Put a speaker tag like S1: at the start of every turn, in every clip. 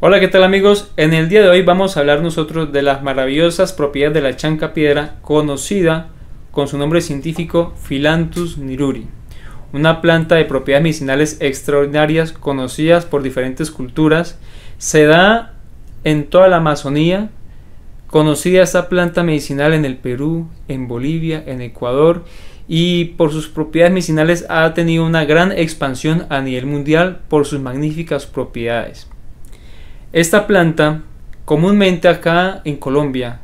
S1: Hola, ¿qué tal amigos? En el día de hoy vamos a hablar nosotros de las maravillosas propiedades de la chanca piedra, conocida con su nombre científico Philanthus niruri, una planta de propiedades medicinales extraordinarias conocidas por diferentes culturas. Se da en toda la Amazonía, conocida esta planta medicinal en el Perú, en Bolivia, en Ecuador y por sus propiedades medicinales ha tenido una gran expansión a nivel mundial por sus magníficas propiedades. Esta planta comúnmente acá en Colombia,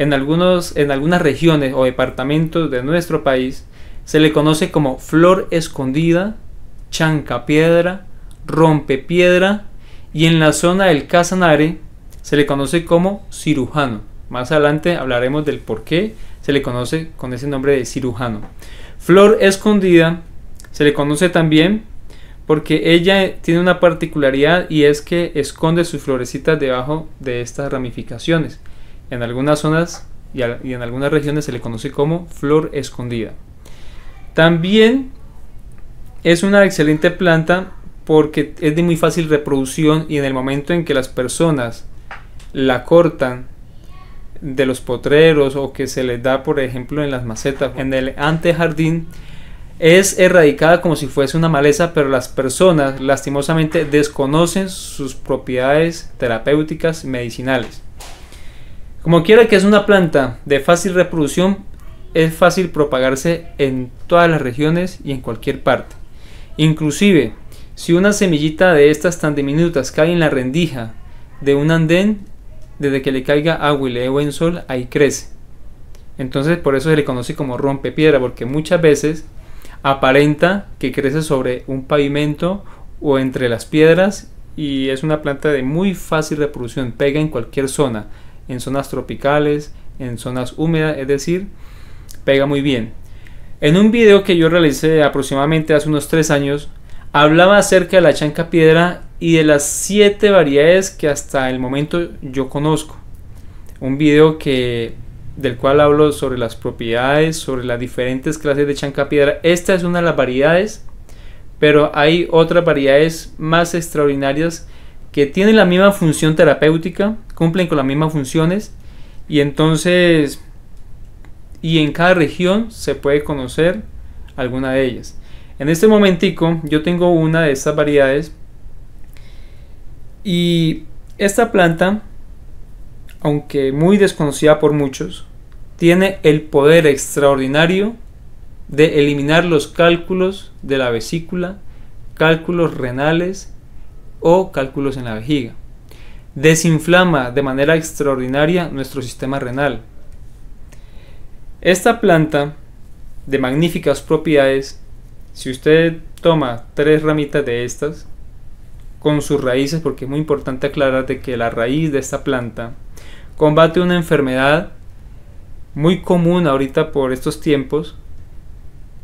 S1: en, algunos, en algunas regiones o departamentos de nuestro país, se le conoce como flor escondida, chanca piedra, rompe piedra y en la zona del Casanare se le conoce como cirujano. Más adelante hablaremos del por qué se le conoce con ese nombre de cirujano. Flor escondida se le conoce también porque ella tiene una particularidad y es que esconde sus florecitas debajo de estas ramificaciones. En algunas zonas y, en algunas regiones se le conoce como flor escondida. También es una excelente planta porque es de muy fácil reproducción y en el momento en que las personas la cortan de los potreros o que se les da por ejemplo en las macetas en el antejardín es erradicada como si fuese una maleza, pero las personas lastimosamente desconocen sus propiedades terapéuticas medicinales. Como quiera que es una planta de fácil reproducción, es fácil propagarse en todas las regiones y en cualquier parte. Inclusive, si una semillita de estas tan diminutas cae en la rendija de un andén, desde que le caiga agua y le dé buen sol, ahí crece. Entonces por eso se le conoce como rompe piedra porque muchas veces aparenta que crece sobre un pavimento o entre las piedras y es una planta de muy fácil reproducción, pega en cualquier zona, en zonas tropicales, en zonas húmedas, es decir, pega muy bien. En un video que yo realicé aproximadamente hace unos tres años, hablaba acerca de la chanca piedra y de las siete variedades que hasta el momento yo conozco. Un video que del cual hablo sobre las propiedades, sobre las diferentes clases de piedra. Esta es una de las variedades, pero hay otras variedades más extraordinarias que tienen la misma función terapéutica, cumplen con las mismas funciones y entonces y en cada región se puede conocer alguna de ellas. En este momentico yo tengo una de estas variedades y esta planta, aunque muy desconocida por muchos, tiene el poder extraordinario de eliminar los cálculos de la vesícula, cálculos renales o cálculos en la vejiga. Desinflama de manera extraordinaria nuestro sistema renal. Esta planta de magníficas propiedades, si usted toma tres ramitas de estas, con sus raíces, porque es muy importante aclarar que la raíz de esta planta combate una enfermedad muy común ahorita por estos tiempos,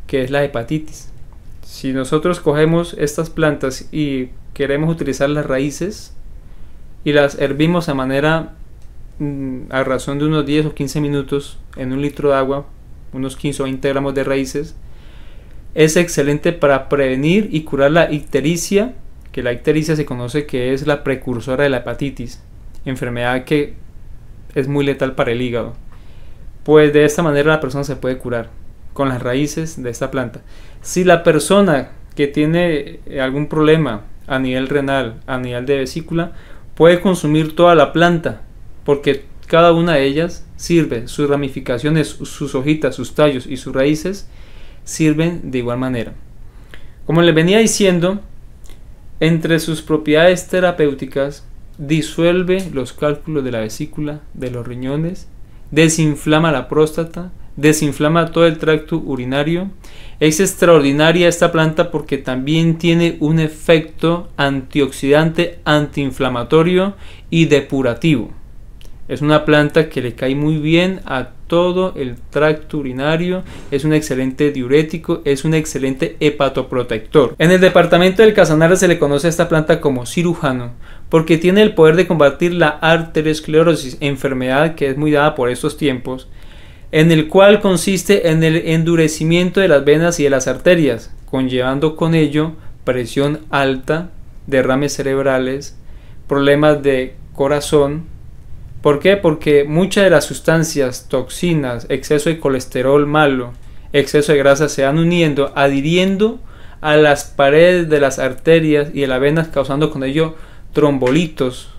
S1: que es la hepatitis. Si nosotros cogemos estas plantas y queremos utilizar las raíces y las hervimos a manera mm, a razón de unos 10 o 15 minutos en un litro de agua, unos 15 o 20 gramos de raíces, es excelente para prevenir y curar la ictericia, que la ictericia se conoce que es la precursora de la hepatitis, enfermedad que es muy letal para el hígado pues de esta manera la persona se puede curar con las raíces de esta planta. Si la persona que tiene eh, algún problema a nivel renal, a nivel de vesícula, puede consumir toda la planta, porque cada una de ellas sirve, sus ramificaciones, sus hojitas, sus tallos y sus raíces sirven de igual manera. Como les venía diciendo, entre sus propiedades terapéuticas disuelve los cálculos de la vesícula, de los riñones desinflama la próstata, desinflama todo el tracto urinario. Es extraordinaria esta planta porque también tiene un efecto antioxidante, antiinflamatorio y depurativo. Es una planta que le cae muy bien a todo el tracto urinario, es un excelente diurético, es un excelente hepatoprotector. En el departamento del Casanare se le conoce a esta planta como cirujano, porque tiene el poder de combatir la arteriosclerosis, enfermedad que es muy dada por estos tiempos, en el cual consiste en el endurecimiento de las venas y de las arterias, conllevando con ello presión alta, derrames cerebrales, problemas de corazón, ¿Por qué? Porque muchas de las sustancias, toxinas, exceso de colesterol malo, exceso de grasa se van uniendo, adhiriendo a las paredes de las arterias y de las venas, causando con ello trombolitos,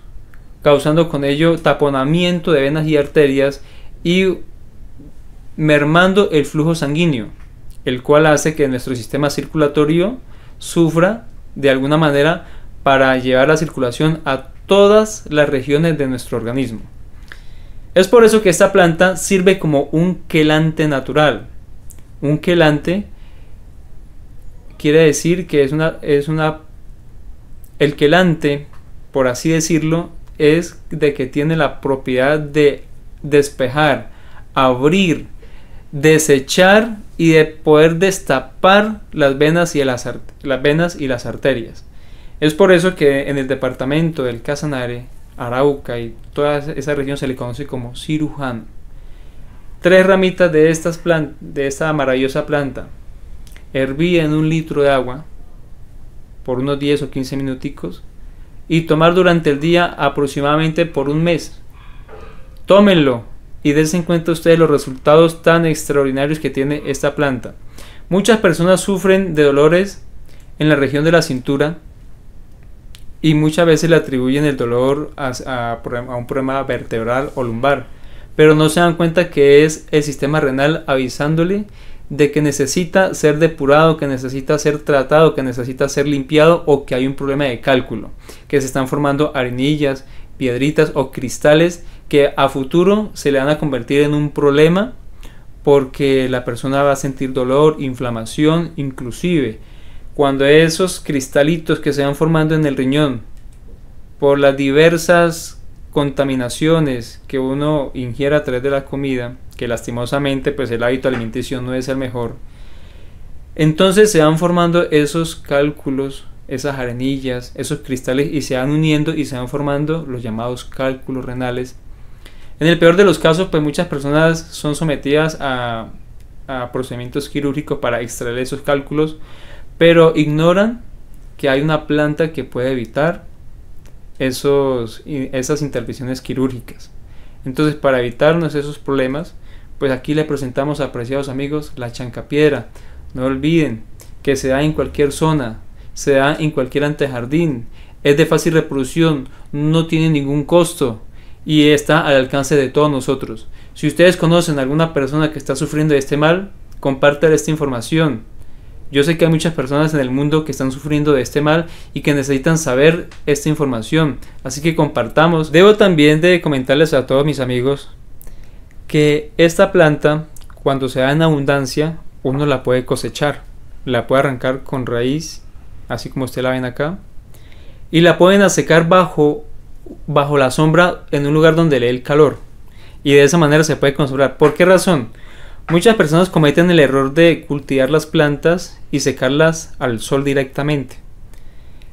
S1: causando con ello taponamiento de venas y arterias y mermando el flujo sanguíneo, el cual hace que nuestro sistema circulatorio sufra de alguna manera para llevar la circulación a todas las regiones de nuestro organismo. Es por eso que esta planta sirve como un quelante natural. Un quelante quiere decir que es una, es una... El quelante, por así decirlo, es de que tiene la propiedad de despejar, abrir, desechar y de poder destapar las venas y las, las, venas y las arterias. Es por eso que en el departamento del Casanare, Arauca y toda esa región se le conoce como Cirujano. Tres ramitas de, estas de esta maravillosa planta, hervía en un litro de agua por unos 10 o 15 minuticos y tomar durante el día aproximadamente por un mes. Tómenlo y dense en cuenta ustedes los resultados tan extraordinarios que tiene esta planta. Muchas personas sufren de dolores en la región de la cintura y muchas veces le atribuyen el dolor a, un problema vertebral o lumbar, pero no se dan cuenta que es el sistema renal avisándole de que necesita ser depurado, que necesita ser tratado, que necesita ser limpiado o que hay un problema de cálculo, que se están formando arenillas, piedritas o cristales que a futuro se le van a convertir en un problema porque la persona va a sentir dolor, inflamación, inclusive cuando esos cristalitos que se van formando en el riñón por las diversas contaminaciones que uno ingiere a través de la comida, que lastimosamente pues el hábito alimenticio no es el mejor, entonces se van formando esos cálculos, esas arenillas, esos cristales y se van uniendo y se van formando los llamados cálculos renales. En el peor de los casos pues muchas personas son sometidas a, a procedimientos quirúrgicos para extraer esos cálculos, pero ignoran que hay una planta que puede evitar esos, esas intervenciones quirúrgicas. Entonces, para evitarnos esos problemas, pues aquí le presentamos, a apreciados amigos, la chancapiedra. No olviden que se da en cualquier zona, se da en cualquier antejardín, es de fácil reproducción, no tiene ningún costo y está al alcance de todos nosotros. Si ustedes conocen alguna persona que está sufriendo de este mal, compartan esta información. Yo sé que hay muchas personas en el mundo que están sufriendo de este mal y que necesitan saber esta información, así que compartamos. Debo también de comentarles a todos mis amigos que esta planta, cuando se da en abundancia, uno la puede cosechar, la puede arrancar con raíz, así como usted la ven acá, y la pueden secar bajo bajo la sombra en un lugar donde le el calor. Y de esa manera se puede conservar. ¿Por qué razón? Muchas personas cometen el error de cultivar las plantas y secarlas al sol directamente.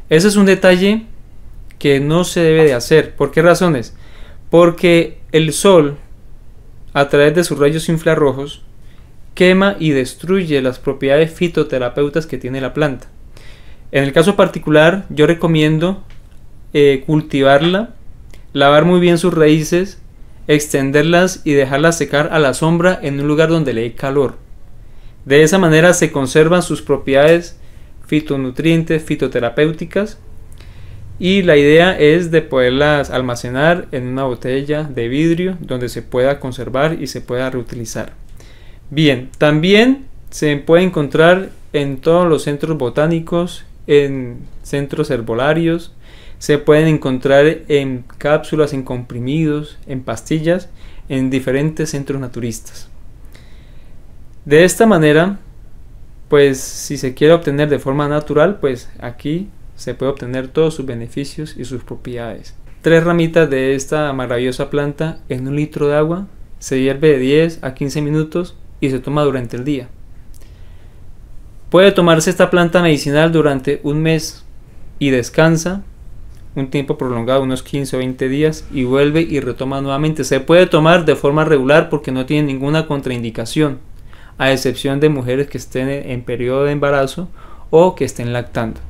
S1: Ese es un detalle que no se debe de hacer. ¿Por qué razones? Porque el sol, a través de sus rayos infrarrojos, quema y destruye las propiedades fitoterapeutas que tiene la planta. En el caso particular, yo recomiendo eh, cultivarla, lavar muy bien sus raíces extenderlas y dejarlas secar a la sombra en un lugar donde le dé calor. De esa manera se conservan sus propiedades fitonutrientes, fitoterapéuticas y la idea es de poderlas almacenar en una botella de vidrio donde se pueda conservar y se pueda reutilizar. Bien, también se puede encontrar en todos los centros botánicos, en centros herbolarios, se pueden encontrar en cápsulas, en comprimidos, en pastillas, en diferentes centros naturistas. De esta manera, pues si se quiere obtener de forma natural, pues aquí se puede obtener todos sus beneficios y sus propiedades. Tres ramitas de esta maravillosa planta en un litro de agua se hierve de 10 a 15 minutos y se toma durante el día. Puede tomarse esta planta medicinal durante un mes y descansa un tiempo prolongado, unos 15 o 20 días, y vuelve y retoma nuevamente. Se puede tomar de forma regular porque no tiene ninguna contraindicación, a excepción de mujeres que estén en periodo de embarazo o que estén lactando.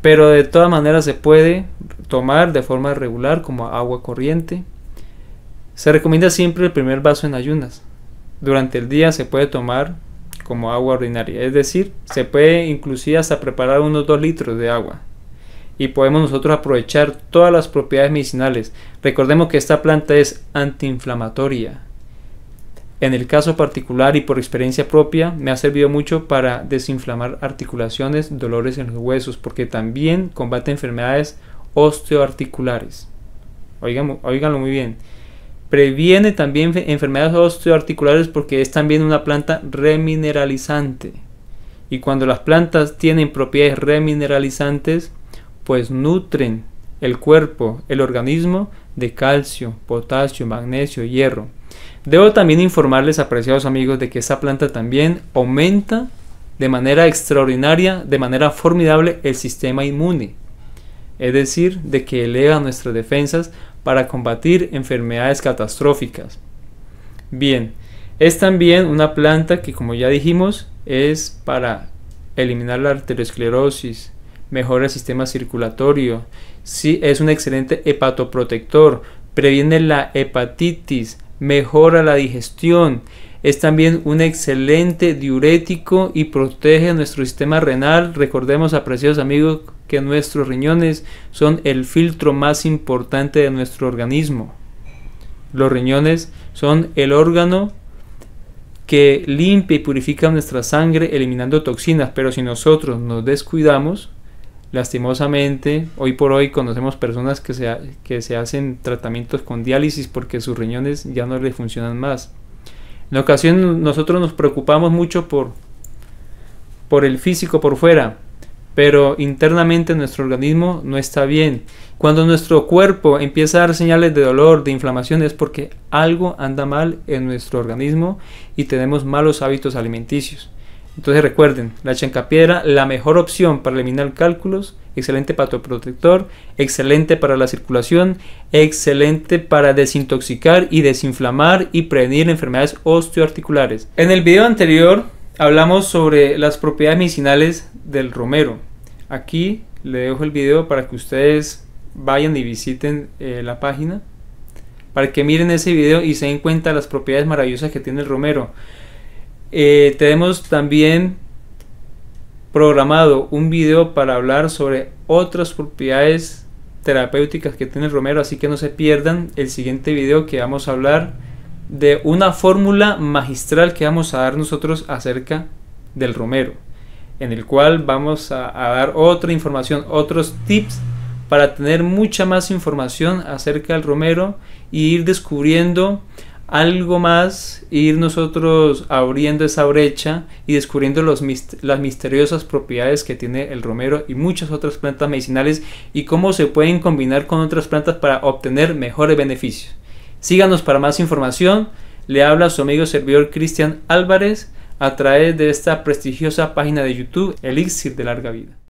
S1: Pero de todas maneras se puede tomar de forma regular como agua corriente. Se recomienda siempre el primer vaso en ayunas. Durante el día se puede tomar como agua ordinaria, es decir, se puede inclusive hasta preparar unos 2 litros de agua y podemos nosotros aprovechar todas las propiedades medicinales. Recordemos que esta planta es antiinflamatoria. En el caso particular y por experiencia propia, me ha servido mucho para desinflamar articulaciones, dolores en los huesos, porque también combate enfermedades osteoarticulares. Oigan, oiganlo muy bien. Previene también enfermedades osteoarticulares porque es también una planta remineralizante. Y cuando las plantas tienen propiedades remineralizantes, pues nutren el cuerpo, el organismo de calcio, potasio, magnesio, hierro. Debo también informarles, apreciados amigos, de que esta planta también aumenta de manera extraordinaria, de manera formidable, el sistema inmune. Es decir, de que eleva nuestras defensas para combatir enfermedades catastróficas. Bien, es también una planta que, como ya dijimos, es para eliminar la arteriosclerosis, mejora el sistema circulatorio, sí, es un excelente hepatoprotector, previene la hepatitis, mejora la digestión, es también un excelente diurético y protege nuestro sistema renal. Recordemos, apreciados amigos, que nuestros riñones son el filtro más importante de nuestro organismo. Los riñones son el órgano que limpia y purifica nuestra sangre eliminando toxinas, pero si nosotros nos descuidamos, Lastimosamente, hoy por hoy conocemos personas que se, que se hacen tratamientos con diálisis porque sus riñones ya no le funcionan más. En ocasiones nosotros nos preocupamos mucho por, por el físico por fuera, pero internamente nuestro organismo no está bien. Cuando nuestro cuerpo empieza a dar señales de dolor, de inflamación, es porque algo anda mal en nuestro organismo y tenemos malos hábitos alimenticios. Entonces recuerden, la chancapiedra, la mejor opción para eliminar cálculos, excelente patoprotector excelente para la circulación, excelente para desintoxicar y desinflamar y prevenir enfermedades osteoarticulares. En el video anterior hablamos sobre las propiedades medicinales del romero. Aquí le dejo el video para que ustedes vayan y visiten eh, la página, para que miren ese video y se den cuenta las propiedades maravillosas que tiene el romero. Eh, tenemos también programado un video para hablar sobre otras propiedades terapéuticas que tiene el romero, así que no se pierdan el siguiente video que vamos a hablar de una fórmula magistral que vamos a dar nosotros acerca del romero, en el cual vamos a, dar otra información, otros tips para tener mucha más información acerca del romero e ir descubriendo algo más, ir nosotros abriendo esa brecha y descubriendo las misteriosas propiedades que tiene el romero y muchas otras plantas medicinales y cómo se pueden combinar con otras plantas para obtener mejores beneficios. Síganos para más información. Le habla su amigo servidor Cristian Álvarez a través de esta prestigiosa página de YouTube Elixir de Larga Vida.